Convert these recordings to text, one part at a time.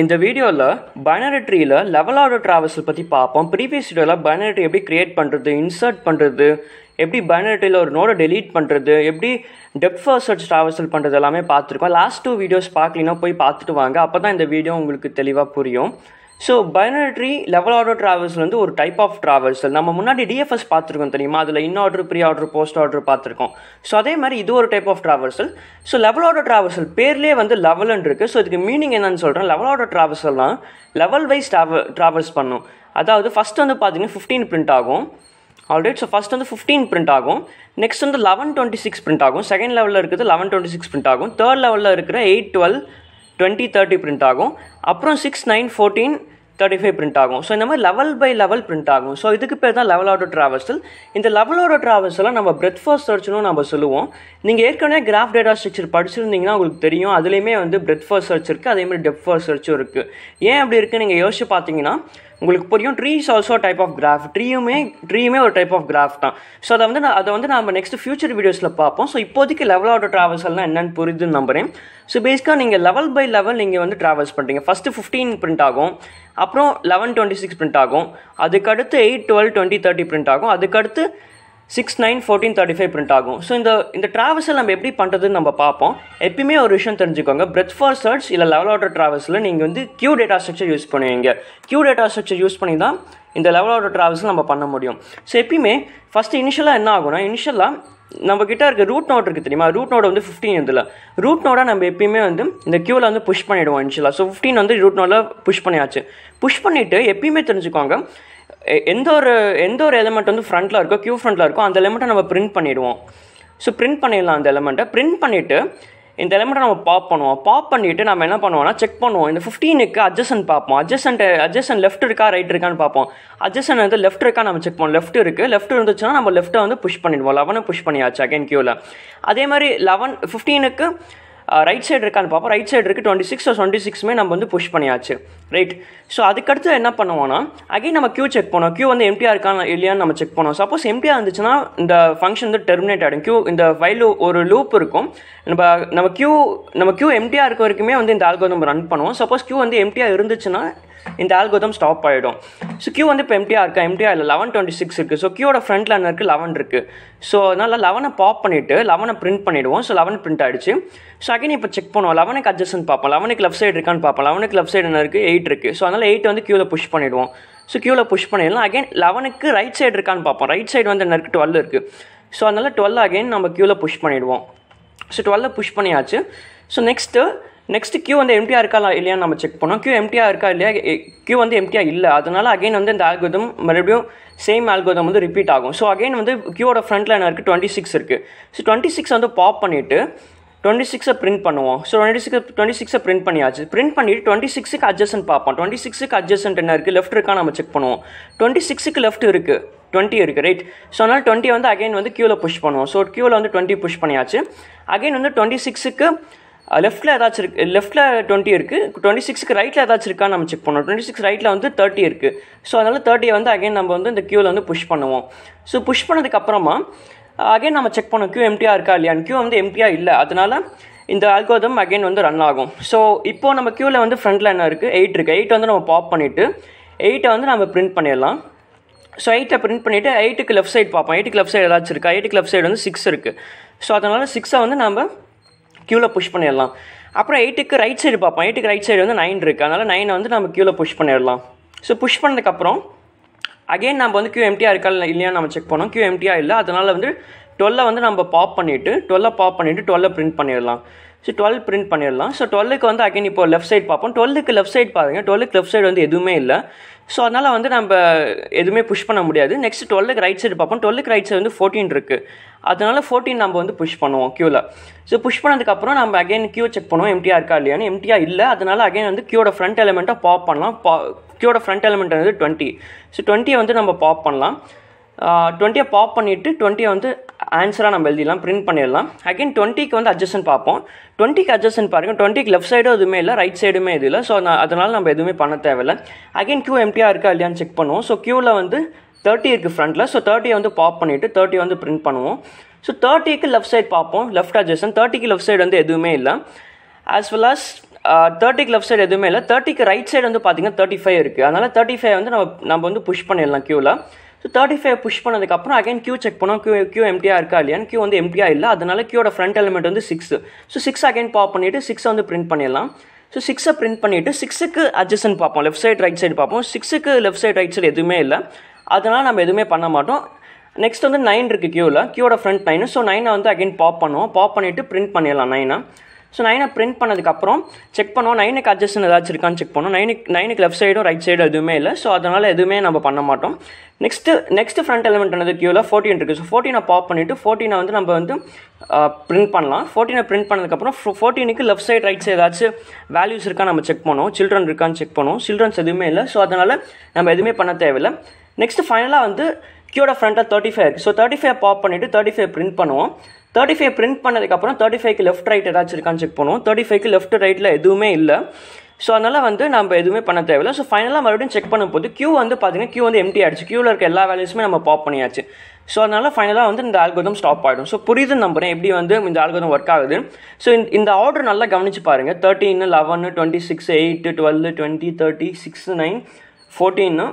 இந்த வீடியோவில் பைனரி ட்ரீயில் லெவல் ஆர்டர் ட்ராவல்ஸை பற்றி பார்ப்போம் ப்ரீவியஸ் வீடியோவில் பைனரி ட்ரீ எப்படி க்ரியேட் பண்ணுறது இன்சர்ட் பண்ணுறது எப்படி பைனரி ட்ரீயில் ஒரு நோட டெலீட் பண்ணுறது எப்படி டெப்த் ஃபர்ஸ்ட் சர்ச் ட்ராவல்ஸல் பண்ணுறது எல்லாமே பார்த்துருக்கோம் லாஸ்ட் டூ வீடியோஸ் பார்க்கலினா போய் பார்த்துட்டு வாங்க அப்போ தான் இந்த வீடியோ உங்களுக்கு தெளிவாக புரியும் so binary level order traversal வந்து ஒரு டைப் ஆஃப் ட்ராவல்ஸ் நம்ம முன்னாடி டிஎஃப்எஸ் பார்த்துருக்கோம் தெரியுமா அதில் in order pre order post order பார்த்துருக்கோம் ஸோ அதே மாதிரி இது ஒரு type of traversal so level order traversal பேர்லேயே வந்து லெவல்னு இருக்குது ஸோ இதுக்கு மீனிங் என்னன்னு சொல்கிறேன் லெவல் ஆர்டர் ட்ராவல்ஸ்லாம் லெவல் வைஸ் ட்ராவல் ட்ராவல்ஸ் பண்ணும் அதாவது ஃபஸ்ட் வந்து பார்த்தீங்கன்னா ஃபிஃப்டீன் பிரிண்ட் ஆகும் ஆல்ரெடி ஸோ ஃபஸ்ட் வந்து ஃபிஃப்டீன் பிரிண்ட் ஆகும் நெக்ஸ்ட் வந்து லெவன் டுவெண்ட்டி சிக்ஸ் பிரிண்ட் ஆகும் செகண்ட் லெவலில் இருக்கிறது லெவன் டுவெண்ட்டி சிக்ஸ் பிரிண்ட் ஆகும் தேர்ட் லெவலில் இருக்கிற eight twelve twenty thirty print ஆகும் அப்புறம் six nine fourteen thirty five print ஆகும் ஸோ இந்த மாதிரி லெவல் பை லெவல் பிரிண்ட் ஆகும் ஸோ இதுக்கு பேர் தான் லெவல் ஆட்டோ ட்ராவல்ஸில் இந்த லெவல் ஆட்டோ ட்ராவல்ஸெல்லாம் நம்ம பிரெத் ஃபர்ஸ்ட் சர்ச்னு நம்ம சொல்லுவோம் நீங்கள் ஏற்கனவே கிராஃப் டேட்டா ஸ்ட்ரக்சர் படிச்சிருந்தீங்கன்னா உங்களுக்கு தெரியும் அதுலேயுமே வந்து பிரெத் ஃபர்ஸ்ட் சர்ச் இருக்குது அதேமாதிரி டெப் ஃபர்ஸ்ட் சர்ச்சும் இருக்குது ஏன் அப்படி இருக்குது நீங்கள் யோசிச்சு பார்த்தீங்கன்னா உங்களுக்கு புரியும் tree is also type of graph ட்ரீயுமே ட்ரீயுமே ஒரு டைப் ஆஃப் கிராஃப் தான் ஸோ அதை வந்து நான் அதை வந்து நம்ம நெக்ஸ்ட் ஃபியூச்சர் வீடியோஸில் பார்ப்போம் ஸோ இப்போதைக்கு லெவல் ஆஃப் ட்ராவல்ஸ்லாம் என்னென்னு புரிதுன்னு நம்புறேன் ஸோ பேசிக்காக நீங்கள் லெவல் பை லெவல் நீங்கள் வந்து ட்ராவல்ஸ் பண்ணுறீங்க ஃபஸ்ட்டு ஃபிஃப்டீன் பிரிண்ட் ஆகும் அப்புறம் லெவன் டுவெண்ட்டி சிக்ஸ் பிரிண்ட் ஆகும் அதுக்கடுத்து eight twelve twenty thirty print ஆகும் அதுக்கடுத்து six nine fourteen thirty five print ஆகும் ஸோ இந்த இந்த ட்ராவல்ஸை நம்ம எப்படி பண்ணுறதுன்னு நம்ம பார்ப்போம் எப்பயுமே ஒரு விஷயம் தெரிஞ்சுக்கோங்க பிரெத் ஃபார் சர்ச் இல்லை லெவல் ஆர்டர் ட்ராவல்ஸில் நீங்கள் வந்து கியூ டேட்டா ஸ்ட்ரக்சர் யூஸ் பண்ணுவீங்க கியூ டேட்டா ஸ்ட்ரக்சர் யூஸ் பண்ணி தான் இந்த லெவல் ஆர்டர் ட்ராவல்ஸில் நம்ம பண்ண முடியும் ஸோ எப்பயுமே ஃபஸ்ட்டு இனிஷியலாக என்ன ஆகும்னா இனிஷியலாக நம்ம கிட்ட இருக்க ரூட் நோட் இருக்குது தெரியுமா ரூட் நோட் வந்து ஃபிஃப்டீன் இதில் ரூட் நோடாக நம்ம எப்பயுமே வந்து இந்த க்யூவில் வந்து புஷ் பண்ணிவிடுவோம் இனிஷியலாக ஸோ ஃபிஃப்டீன் வந்து ரூட் நோட்டில் புஷ் பண்ணியாச்சு புஷ் பண்ணிவிட்டு எப்பயுமே தெரிஞ்சுக்கோங்க எந்த ஒரு எந்த ஒரு எலமெண்ட் வந்து ஃப்ரண்ட்டில் இருக்கோ க்யூ ஃப்ரண்ட்டில் இருக்கோ அந்த எலமெண்ட்டை நம்ம பிரிண்ட் பண்ணிவிடுவோம் ஸோ பிரிண்ட் பண்ணிடலாம் அந்த எலமெண்ட்டை பிரிண்ட் பண்ணிவிட்டு இந்த எலமெண்ட்டை நம்ம பாப் பண்ணுவோம் பாப் பண்ணிவிட்டு நம்ம என்ன பண்ணுவோம்னா செக் பண்ணுவோம் இந்த ஃபிஃப்டீனுக்கு அட்ஜஸ்டன் பார்ப்போம் அட்ஜஸ்டன்ட் அட்ஜஸ்டன் லெஃப்ட் இருக்கா ரைட் இருக்கான்னு பார்ப்போம் அட்ஜஸ்டன் வந்து லெஃப்ட் இருக்கா நம்ம செக் பண்ணுவோம் லெஃப்ட் இருக்குது லெஃப்ட் இருந்துச்சுன்னா நம்ம லெஃப்ட்டை வந்து புஷ் பண்ணிடுவோம் லெவனை புஷ் பண்ணியாச்சு அகேன் கியூவில் அதே மாதிரி லெவன் ஃபிஃப்டீனுக்கு ரைட் சைடு இருக்கான்னு பார்ப்போம் ரைட் சைடு இருக்குது டுவெண்ட்டி சிக்ஸ் டுவெண்ட்டி சிக்ஸுமே நம்ம வந்து புஷ் பண்ணியாச்சு ரைட் ஸோ அதுக்கடுத்து என்ன பண்ணுவோம்னா அகைன் நம்ம கியூ செக் பண்ணோம் கியூ வந்து எம்டிஆர் இருக்கான்னு இல்லையான்னு நம்ம செக் பண்ணோம் சப்போஸ் எம்டிஆர் இருந்துச்சுன்னா இந்த ஃபங்க்ஷன் வந்து டெர்மினேட் ஆகிடும் கியூ இந்த ஃபைலு ஒரு லூப் இருக்கும் நம்ம நம்ம கியூ நம்ம கியூ எம்டிஆர் இருக்க வரைக்குமே வந்து இந்த நம்ம ரன் பண்ணுவோம் சப்போஸ் கியூ வந்து எம்டிஆர் இருந்துச்சுன்னா இந்த ஆல்கோதம் ஸ்டாப் ஆகிடும் ஸோ கியூ வந்து இப்போ எம்டிஆர் இருக்கா எம்டிஆர் இல்லை லெவன் டுவெண்ட்டி சிக்ஸ் இருக்குது ஸோ கியூவோட ஃப்ரண்ட் லைன் இருக்குது லெவன் இருக்குது ஸோ அதனால் லெவனை பாப் பண்ணிவிட்டு லெவனை பிரிண்ட் பண்ணிவிடுவோம் ஸோ லெவன் பிரிண்ட் ஆகிடுச்சு ஸோ அகைன் இப்போ செக் பண்ணுவோம் லெவனுக்கு அட்ஜஸ்ட்னு பார்ப்போம் லெவனுக்கு லெஃப்ட் சைடு இருக்கான்னு பார்ப்போம் லெவனுக்கு லெஃப்ட் சைடு என்ன இருக்குது எயிட் இருக்குது ஸோ அதனால் எயிட் வந்து கியூவில் புஷ் பண்ணிவிடுவோம் ஸோ கியூவில் புஷ் பண்ணிடலாம் அகைன் லெவனுக்கு ரைட் சைடு இருக்கான்னு பார்ப்போம் ரைட் சைடு வந்து என்ன இருக்குது டுவெல் இருக்குது ஸோ அதனால் டுவெல் அகைன் நம்ம கியூவில் புஷ் பண்ணிவிடுவோம் ஸோ டுவெல்ல புஷ் பண்ணியாச்சு ஸோ நெக்ஸ்ட்டு நெக்ஸ்ட் கியூ வந்து எம்டியாக இருக்கா இல்லையான்னு நம்ம செக் பண்ணோம் கியூ எம்டியா இருக்கா இல்லையா கியூ வந்து எம்டியா இல்லை அதனால் அகைன் வந்து இந்த ஆல்கோதம் மறுபடியும் சேம் ஆல்கோதம் வந்து ரிப்பீட் ஆகும் ஸோ அகைன் வந்து கியூவோட ஃப்ரண்ட்டில் என்ன இருக்குது டுவெண்ட்டி சிக்ஸ் இருக்குது ஸோ டுவெண்ட்டி சிக்ஸ் வந்து பாப் பண்ணிவிட்டு டுவெண்ட்டி சிக்ஸை பிரிண்ட் பண்ணுவோம் ஸோ டுவெண்ட்டி சிக்ஸ் டுவெண்ட்டி சிக்ஸை பிரிண்ட் பண்ணியாச்சு பிரிண்ட் பண்ணிட்டு டுவெண்ட்டி சிக்ஸுக்கு அட்ஜஸ்ட் பார்ப்போம் டுவெண்ட்டி சிக்ஸுக்கு அட்ஜஸ்ட் என்ன இருக்குது லெஃப்ட் இருக்கா நம்ம செக் பண்ணுவோம் டுவெண்ட்டி சிக்ஸுக்கு லெஃப்ட் இருக்குது டுவெண்ட்டி இருக்குது ரைட் ஸோ அதனால் டுவெண்ட்டி வந்து அகைன் வந்து க்யூவில் புஷ் பண்ணுவோம் ஸோ க்யூவில் வந்து டுவெண்ட்டி புஷ் பண்ணியாச்சு அகைன் வந்து டுவெண்ட்டி சிக்ஸுக்கு லெஃப்ட்டில் ஏதாச்சும் இருக்கு லெஃப்ட்டில் டுவெண்ட்டி இருக்குது டுவெண்ட்டி சிக்ஸ்க்கு ரைட்டில் ஏதாச்சும் இருக்கான்னு நம்ம செக் பண்ணுவோம் டுவெண்ட்டி சிக்ஸ் ரைட்டில் வந்து தேர்ட்டி இருக்குது ஸோ அதனால் தேர்ட்டியை வந்து அகைன் நம்ம வந்து இந்த க்யூவில் வந்து புஷ் பண்ணுவோம் ஸோ புஷ் பண்ணதுக்கப்புறமா அகைன் நம்ம செக் பண்ணுவோம் க்யூ எம்டியாக இருக்கா இல்லையான்னு க்யூ வந்து எம்டியாக இல்லை அதனால் இந்த ஆல்கோதம் அகைன் வந்து ரன் ஆகும் ஸோ இப்போது நம்ம க்யூவில் வந்து ஃப்ரண்ட்டில் என்ன இருக்குது எயிட் இருக்குது எயிட் வந்து நம்ம பாப் பண்ணிவிட்டு எயிட்டை வந்து நம்ம பிரிண்ட் பண்ணிடலாம் ஸோ எயிட்டை பிரிண்ட் பண்ணிவிட்டு எயிட்டுக்கு லெஃப்ட் சைடு பார்ப்போம் எயிட்டுக்கு லெஃப்ட் சைடு ஏதாச்சும் இருக்கா எயிட்டுக்கு லெஃப்ட் சைடு வந்து சிக்ஸ் இருக்குது ஸோ அதனால் சிக்ஸை வந்து நம்ம க்யூவில் புஷ் பண்ணிடலாம் அப்புறம் எயிட்டுக்கு ரைட் சைடு பார்ப்போம் எயிட்டுக்கு ரைட் சைடு வந்து நைன் இருக்குது அதனால் நைனை வந்து நம்ம க்யூவில் புஷ் பண்ணிடலாம் ஸோ புஷ் பண்ணதுக்கப்புறம் அகெயின் நம்ம வந்து க்யூ எம்டியாக இருக்கா இல்லையா நம்ம செக் பண்ணோம் க்யூ எம்டியாக இல்லை அதனால் வந்து டுவெல்லை வந்து நம்ம பாப் பண்ணிவிட்டு டுவெல்லை பாப் பண்ணிவிட்டு டுவெல்லை பிரிண்ட் பண்ணிடலாம் ஸோ டுவெல் பிரிண்ட் பண்ணிடலாம் ஸோ டுவெல்க்கு வந்து அகைன் இப்போ லெஃப்ட் சைட் பார்ப்போம் டுவெல்லுக்கு லெஃப்ட் சைட் பாருங்கள் டுவெல்லுக்கு லெஃப்ட் சைடு வந்து எதுவுமே இல்லை ஸோ அதனால் வந்து நம்ம எதுவுமே புஷ் பண்ண முடியாது நெக்ஸ்ட் டுவெல்லுக்கு ரைட் சைடு பார்ப்போம் டுவெல்லுக்கு ரைட் சைடு வந்து ஃபோர்டீன் இருக்குது அதனால் ஃபோர்டீன் நம்ம வந்து புஷ் பண்ணுவோம் க்யூவில் ஸோ புஷ் பண்ணதுக்கப்புறம் நம்ம அகைன் க்யூ செக் பண்ணுவோம் எம்டிஆ இருக்கா இல்லையான்னு எம்டியா இல்லை அதனால் அகைன் வந்து க்யூட ஃப்ரண்ட் எலிமெண்ட்டாக பாப் பண்ணலாம் பா க்யூட ஃப்ரண்ட் எலிமெண்ட் வந்து டுவெண்ட்டி ஸோ டுவெண்ட்டியை வந்து நம்ம பாப் பண்ணலாம் டுவெண்ட்டியை பாப் பண்ணிவிட்டு டுவெண்ட்டியை வந்து ஆன்சராக நம்ம எழுதிடலாம் பிரிண்ட் பண்ணிடலாம் அகைன் டுவெண்ட்டிக்கு வந்து அட்ஜஸ்டன் பார்ப்போம் டுவெண்ட்டிக்கு அட்ஜஸ்டன் பாருங்கள் டுவெண்ட்டிக்கு லெஃப்ட் சைடும் எதுவுமே இல்லை ரைட் சைடுமே இது இல்லை ஸோ அதனால் நம்ம எதுவுமே பண்ண தேவையில்லை அகைன் க்யூ எம்டியாக இருக்கா இல்லையான்னு செக் பண்ணுவோம் ஸோ க்யூவில் வந்து தேர்ட்டி இருக்குது ஃப்ரண்ட்டில் ஸோ தேர்ட்டியை வந்து பாப் பண்ணிவிட்டு தேர்ட்டி வந்து பிரிண்ட் பண்ணுவோம் ஸோ தேர்ட்டிக்கு லெஃப்ட் சைடு பார்ப்போம் லெஃப்ட் அட்ஜஸ்டன் தேர்ட்டிக்கு லெஃப்ட் சைடு வந்து எதுவுமே இல்லை ஆஸ் வெல் ஆஸ் தேர்ட்டிக்கு லெஃப்ட் சைடு எதுவுமே இல்லை தேர்ட்டிக்கு ரைட் சைடு வந்து பார்த்திங்கன்னா தேர்ட்டி ஃபைவ் இருக்குது அதனால் தேர்ட்டி ஃபைவ் வந்து நம்ம நம்ம வந்து புஷ் பண்ணிடலாம் க்யூவில் ஸோ தேர்ட்டி ஃபைவ் புஷ் பண்ணதுக்கப்புறம் அகைன் கியூ செக் பண்ணோம் கியூ கியூ எம்டியா இருக்கா இல்லையான்னு கியூ வந்து எம்டியா இல்லை அதனால கியூட ஃப்ரண்ட் எலிமெண்ட் வந்து six so six again pop பண்ணிவிட்டு சிக்ஸை வந்து பிரிண்ட் பண்ணிடலாம் ஸோ சிக்ஸை பிரிண்ட் பண்ணிவிட்டு சிக்ஸுக்கு அட்ஜஸ்டன் பார்ப்போம் லெஃப்ட் சைட் ரைட் சைடு பார்ப்போம் சிக்ஸுக்கு லெஃப்ட் சைட் ரைட் சைடு எதுவுமே இல்லை அதனால் நம்ம எதுவுமே பண்ண மாட்டோம் நெக்ஸ்ட் வந்து நைன் இருக்குது கியூவில் கியூட ஃப்ரண்ட் நைனு ஸோ நைனை வந்து அகைன் பாப் பண்ணுவோம் பாப் பண்ணிவிட்டு பிரிண்ட் பண்ணிடலாம் நைனை ஸோ நைனை பிரிண்ட் பண்ணதுக்கப்புறம் செக் பண்ணோம் நைனுக்கு அட்ஜஸ்டன் ஏதாச்சும் இருக்கான்னு செக் பண்ணோம் நைனுக்கு நைனுக்கு லெஃப்ட் சைடும் ரைட் சைடும் எதுவுமே இல்லை ஸோ அதனால் எதுவுமே நம்ம பண்ண மாட்டோம் நெக்ஸ்ட்டு நெக்ஸ்ட் ஃப்ரண்ட் எலிமெண்ட் வந்து கியூவில் ஃபோர்டீன் இருக்குது ஸோ ஃபோர்டீனை பாப் பண்ணிவிட்டு ஃபோர்டீனை வந்து நம்ம வந்து பிரிண்ட் பண்ணலாம் ஃபோர்டீனை பிரிண்ட் பண்ணதுக்கப்புறம் ஃபோர்டீனுக்கு லெஃப்ட் சைடு ரைட் சைடு ஏதாச்சும் வேல்யூஸ் இருக்கா நம்ம செக் பண்ணுவோம் சில்ட்ரன் இருக்கான்னு செக் பண்ணுவோம் சில்ட்ரன்ஸ் எதுவுமே இல்லை ஸோ அதனால் நம்ம எதுவுமே பண்ண தேவையில்லை நெக்ஸ்ட்டு ஃபைனலாக வந்து கியூட ஃப்ரண்ட்டில் தேர்ட்டி ஃபைவ் இருக்குது ஸோ தேர்ட்டி ஃபைவ் பாப் பண்ணிவிட்டு தேர்ட்டி ஃபைவ் பிரிண்ட் பண்ணுவோம் தேர்ட்டி ஃபைவ் பிரிண்ட் பண்ணதுக்கப்புறம் தேர்ட்டி ஃபைவ்க்கு லெஃப்ட் ரைட் ஏதாச்சும் இருக்கான்னு செக் பண்ணுவோம் தேர்ட்டி ஃபைவ்க்கு லெஃப்ட் ரைட்டில் எதுவுமே இல்லை ஸோ அதனால் வந்து நம்ம எதுவுமே பண்ண தேவையில்லை ஸோ ஃபைனலாக மறுபடியும் செக் பண்ணும்போது கியூ வந்து பார்த்தீங்கன்னா கியூ வந்து எம்டி ஆகிடுச்சு க்யூவில் இருக்க எல்லா வேலையுமே நம்ம பாப் பண்ணியாச்சு ஸோ அதனால் ஃபைனலாக வந்து இந்த ஆல்கோதம் ஸ்டாப் ஆகிடும் ஸோ புரியுது நம்புறேன் எப்படி வந்து இந்த ஆல்கோதம் ஒர்க் ஆகுது ஸோ இந்த ஆர்டர் நல்லா கவனிச்சு பாருங்கள் thirteen eleven twenty six eight twelve twenty thirty six nine ஃபோர்டீன்னு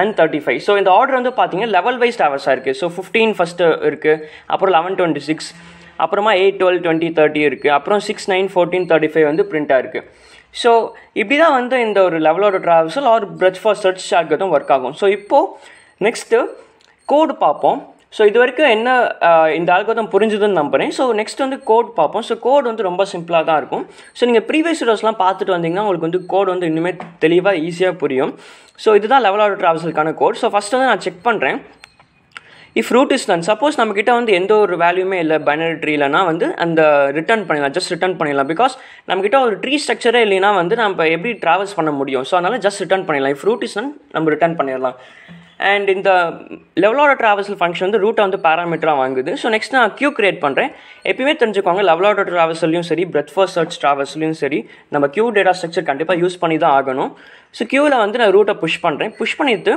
அண்ட் தேர்ட்டி ஃபைவ் ஸோ இந்த ஆர்டர் வந்து பார்த்தீங்கன்னா லெவல் வைஸ் டவர்ஸாக இருக்குது ஸோ ஃபிஃப்டீன் ஃபஸ்ட்டு இருக்குது அப்புறம் லெவன் டுவெண்ட்டி சிக்ஸ் அப்புறமா எயிட் டுவெல் டுவெண்ட்டி தேர்ட்டி இருக்குது அப்புறம் six nine fourteen thirty five வந்து பிரிண்டாக இருக்குது ஸோ இப்படி தான் வந்து இந்த ஒரு லெவலோட ட்ராவல்ஸில் ஒரு பிரச் ஃபார் சர்ச் ஷார்ட்கட்டும் ஒர்க் ஆகும் ஸோ இப்போது நெக்ஸ்ட்டு கோடு பார்ப்போம் ஸோ இது வரைக்கும் என்ன இந்த ஆல்கோதம் புரிஞ்சுதுன்னு நம்புகிறேன் ஸோ நெக்ஸ்ட் வந்து கோட் பார்ப்போம் ஸோ கோட் வந்து ரொம்ப சிம்பிளாக தான் இருக்கும் ஸோ நீங்கள் ப்ரீவியஸ் ரோஸ்லாம் பார்த்துட்டு வந்தீங்கன்னா உங்களுக்கு வந்து கோட் வந்து இன்னுமே தெளிவாக ஈஸியாக புரியும் ஸோ இதுதான் லெவல் ஆஃப் ட்ராவல்ஸுக்கான கோட் ஸோ ஃபஸ்ட் வந்து நான் செக் பண்ணுறேன் if root is none suppose நம்மக்கிட்ட வந்து எந்த ஒரு வேல்யூமே இல்லை பைனரி ட்ரீலனா வந்து அந்த ரிட்டர்ன் பண்ணிடலாம் ஜஸ்ட் ரிட்டர்ன் பண்ணிடலாம் பிகாஸ் நம்மக்கிட்ட ஒரு ட்ரீ ஸ்ட்ரக்சரே இல்லைனா வந்து நம்ம எப்படி ட்ராவல்ஸ் பண்ண முடியும் ஸோ அதனால் ஜஸ்ட் ரிட்டர்ன் பண்ணிடலாம் இஃப் ரூட் இஸ் நன் நம்ம ரிட்டர்ன் பண்ணிடலாம் அண்ட் இந்த லெவலோட ட்ராவல்ஸில் ஃபங்க்ஷன் வந்து ரூட்டை வந்து பேராமீட்டராக வாங்குது ஸோ நெக்ஸ்ட் நான் கியூ கிரியேட் பண்ணுறேன் எப்பயுமே தெரிஞ்சுக்கோங்க லெவலோட ட்ராவல்ஸ்லையும் சரி பிரெத் ஃபர்ஸ்ட் சர்ச் ட்ராவல்ஸ்லையும் சரி நம்ம கியூ டேட்டா ஸ்ட்ரக்சர் கண்டிப்பாக யூஸ் பண்ணி தான் ஆகணும் ஸோ கியூவில் வந்து நான் ரூட்டை புஷ் பண்ணுறேன் புஷ் பண்ணிவிட்டு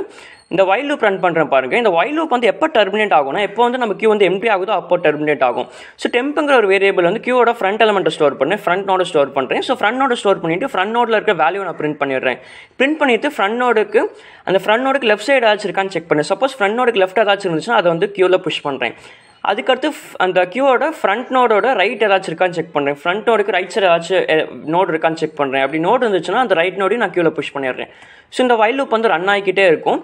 இந்த வைல் லூப் ரன் பண்ணுறேன் பாருங்கள் இந்த வைல் லூப் வந்து எப்போ டெர்மினேட் ஆகும்னா எப்போ வந்து நம்ம கியூ வந்து எம்டி ஆகுதோ அப்போ டெர்மினேட் ஆகும் ஸோ டெம்ப்புங்கிற ஒரு வேரியபிள் வந்து கியூவோட ஃப்ரண்ட் எலமெண்ட்டை ஸ்டோர் பண்ணேன் ஃப்ரண்ட் நோட ஸ்டோர் பண்ணுறேன் ஸோ ஃப்ரண்ட் நோட ஸ்டோர் பண்ணிவிட்டு ஃப்ரண்ட் நோடில் இருக்க வேல்யூ நான் பிரிண்ட் பண்ணிடுறேன் பிரிண்ட் பண்ணிவிட்டு ஃப்ரண்ட் நோடுக்கு அந்த ஃப்ரண்ட் நோடுக்கு லெஃப்ட் சைடு ஏதாச்சும் இருக்கான்னு செக் பண்ணேன் சப்போஸ் ஃப்ரண்ட் நோடுக்கு லெஃப்ட் ஏதாச்சும் இருந்துச்சுன்னா அதை வந்து கியூவில் புஷ் பண்ணுறேன் அதுக்கடுத்து அந்த கியூவோட ஃப்ரண்ட் நோடோட ரைட் ஏதாச்சும் இருக்கான்னு செக் பண்ணுறேன் ஃப்ரண்ட் நோடுக்கு ரைட் சைடு ஏதாச்சும் நோடு இருக்கான்னு செக் பண்ணுறேன் அப்படி நோடு இருந்துச்சுன்னா அந்த ரைட் நோடையும் நான் கியூவில் புஷ் பண்ணிடுறேன் ஸோ இந்த வைல் லூப் வந்து ரன் ஆகிக்கிட்டே இருக்கும்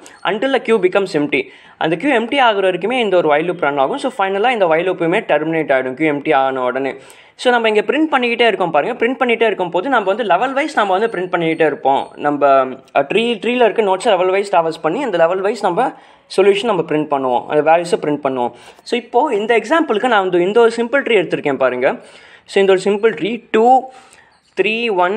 த கியூ பிகம்ஸ் எம்டி அந்த கியூ எம்டி ஆகிற வரைக்குமே இந்த ஒரு வைல் லூப் ரன் ஆகும் ஸோ ஃபைனலாக இந்த வைல் லூப்புமே டெர்மினேட் ஆகிடும் கியூ எம்டி ஆன உடனே ஸோ நம்ம இங்கே பிரிண்ட் பண்ணிக்கிட்டே இருக்கோம் பாருங்கள் பிரிண்ட் பண்ணிகிட்டே இருக்கும் போது நம்ம வந்து லெவல் வைஸ் நம்ம வந்து பிரிண்ட் பண்ணிக்கிட்டே இருப்போம் நம்ம ட்ரீ ட்ரீயில் இருக்க நோட்ஸை லெவல் வைஸ் ட்ராவல்ஸ் பண்ணி அந்த லெவல் வைஸ் நம்ம சொல்யூஷன் நம்ம பிரிண்ட் பண்ணுவோம் அந்த வேல்யூஸை பிரிண்ட் பண்ணுவோம் ஸோ இப்போது இந்த எக்ஸாம்பிளுக்கு நான் வந்து இந்த ஒரு சிம்பிள் ட்ரீ எடுத்திருக்கேன் பாருங்கள் ஸோ இந்த ஒரு simple tree two three one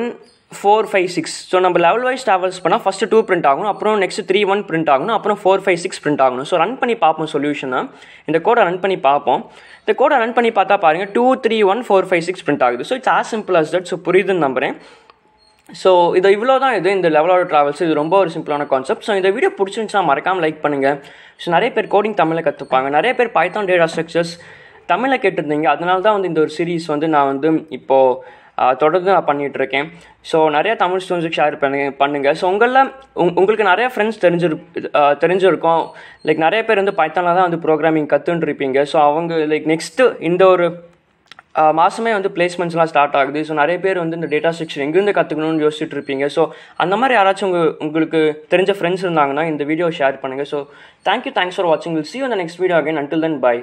four five six so நம்ம லெவல் வைஸ் ட்ராவல்ஸ் பண்ணால் ஃபஸ்ட்டு டூ பிரிண்ட் ஆகணும் அப்புறம் நெக்ஸ்ட் த்ரீ ஒன் பிரிண்ட் ஆகணும் அப்புறம் ஃபோர் ஃபைவ் சிக்ஸ் பிரிண்ட் ஆகணும் ஸோ ரன் பண்ணி பார்ப்போம் சொல்யூஷனை இந்த கோடை ரன் பண்ணி பார்ப்போம் இந்த கோடை ரன் பண்ணி பார்த்தா பாருங்கள் two three one four five six print ஆகுது so it's as simple as that so புரியுதுன்னு நம்புகிறேன் ஸோ இது இவ்வளோ தான் இது இந்த லெவலோட ட்ராவல்ஸ் இது ரொம்ப ஒரு சிம்பிளான கான்செப்ட் ஸோ இந்த வீடியோ பிடிச்சிருந்துச்சுன்னா மறக்காமல் லைக் பண்ணுங்கள் ஸோ நிறைய பேர் கோடிங் தமிழில் கற்றுப்பாங்க நிறைய பேர் பைத்தான் டேட்டா ஸ்ட்ரக்சர்ஸ் தமிழில் கேட்டிருந்தீங்க அதனால தான் வந்து இந்த ஒரு சீரீஸ் வந்து நான் வந்து இப்போது தொடர்ந்து நான் பண்ணிகிட்ருக்கேன் ஸோ நிறையா தமிழ் ஸ்டூடெண்ட்ஸ் ஷேர் பண்ணுங்க பண்ணுங்கள் ஸோ உங்களில் உங் உங்களுக்கு நிறையா ஃப்ரெண்ட்ஸ் தெரிஞ்சிரு தெரிஞ்சிருக்கும் லைக் நிறைய பேர் வந்து பைத்தானில் தான் வந்து ப்ரோக்ராமிங் கற்றுன்ட்ருப்பீங்க ஸோ அவங்க லைக் நெக்ஸ்ட்டு இந்த ஒரு மாதமே வந்து பிளேஸ்மெண்ட்ஸ்லாம் ஸ்டார்ட் ஆகுது ஸோ நிறைய பேர் வந்து இந்த டேட்டா ஸ்ட்ரக்சர் எங்கேருந்து கற்றுக்கணும்னு யோசிச்சுட்டு இருப்பீங்க ஸோ அந்த மாதிரி யாராச்சும் உங்கள் உங்களுக்கு தெரிஞ்ச ஃப்ரெண்ட்ஸ் இருந்தாங்கன்னா இந்த வீடியோ ஷேர் பண்ணுங்கள் ஸோ தேங்க்யூ தேங்க்ஸ் ஃபார் வாட்சிங் will see the next video again until then by